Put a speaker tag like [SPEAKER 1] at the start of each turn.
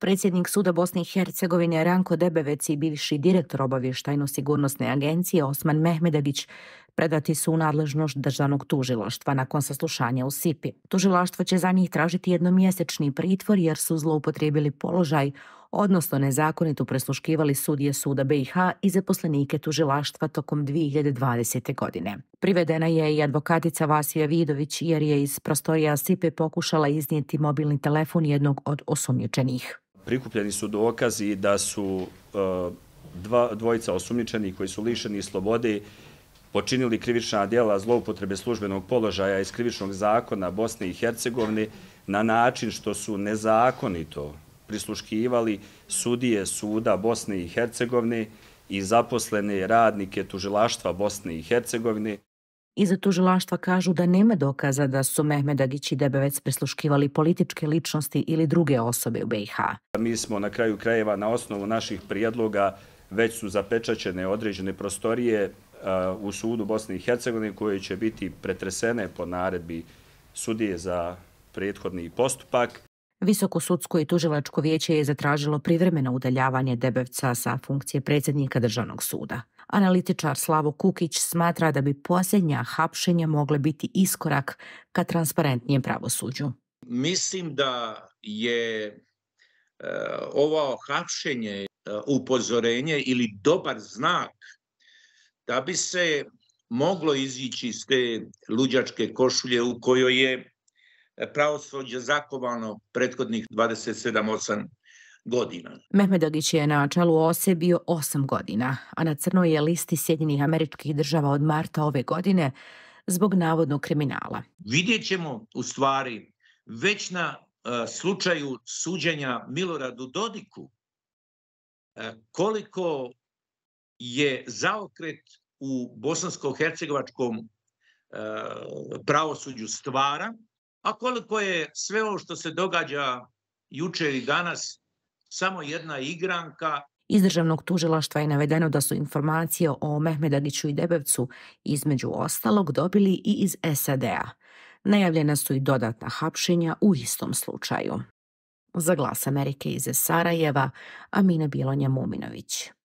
[SPEAKER 1] Predsjednik Suda Bosne i Hercegovine Ranko Debevec i bivši direktor obavještajno-sigurnosne agencije Osman Mehmedagić predati su u nadležnost državnog tužiloštva nakon saslušanja u SIPI. Tužiloštvo će za njih tražiti jednomjesečni pritvor jer su zloupotrijebili položaj odnosno nezakonito presluškivali sudije suda BiH i zaposlenike tužilaštva tokom 2020. godine. Privedena je i advokatica Vasija Vidović jer je iz prostorija Sipe pokušala iznijeti mobilni telefon jednog od osumnjučenih
[SPEAKER 2] prikupljeni su dokazi da su e, dvojica osumničeni koji su lišeni slobode počinili krivična djela zloupotrebe službenog položaja iz krivičnog zakona Bosne i Hercegovine na način što su nezakonito prisluškivali sudije suda Bosne i Hercegovine i zaposlene radnike tužilaštva Bosne i Hercegovine.
[SPEAKER 1] I za tužilaštva kažu da nema dokaza da su Mehmedagić i Debevec presluškivali političke ličnosti ili druge osobe u BiH.
[SPEAKER 2] Mi smo na kraju krajeva na osnovu naših prijedloga već su zapečaćene određene prostorije e, u sudu Bosne i Hercegovine koje će biti pretresene po naredbi sudije za prethodni postupak.
[SPEAKER 1] Visoko sudsko i tužilačko vijeće je zatražilo privremeno udaljavanje Debevca sa funkcije predsjednika državnog suda. Analitičar Slavo Kukić smatra da bi posljednja hapšenja mogle biti iskorak ka transparentnijem pravosuđu.
[SPEAKER 3] Mislim da je e, ovo hapšenje e, upozorenje ili dobar znak da bi se moglo izići iz te luđačke košulje u kojoj je e, pravosuđe zakovano prethodnih 27-8 godina.
[SPEAKER 1] Mehmedović je na čelu OSE bio 8 godina, a na crnoj je listi Sjedinih američkih država od marta ove godine zbog navodnog kriminala.
[SPEAKER 3] Vidjet ćemo u stvari već na e, slučaju suđenja Miloradu Dodiku e, koliko je zaokret u bosansko-hercegovačkom e, pravosuđu stvara, a koliko je sve ovo što se događa juče i danas samo jedna igranka.
[SPEAKER 1] Iz državnog tužilaštva je navedeno da su informacije o Mehmedagiću i Debevcu između ostalog dobili i iz SAD-a. Najavljena su i dodatna hapšenja u istom slučaju. Za glas Amerike iz Sarajeva, Amina Bilonja Muminović.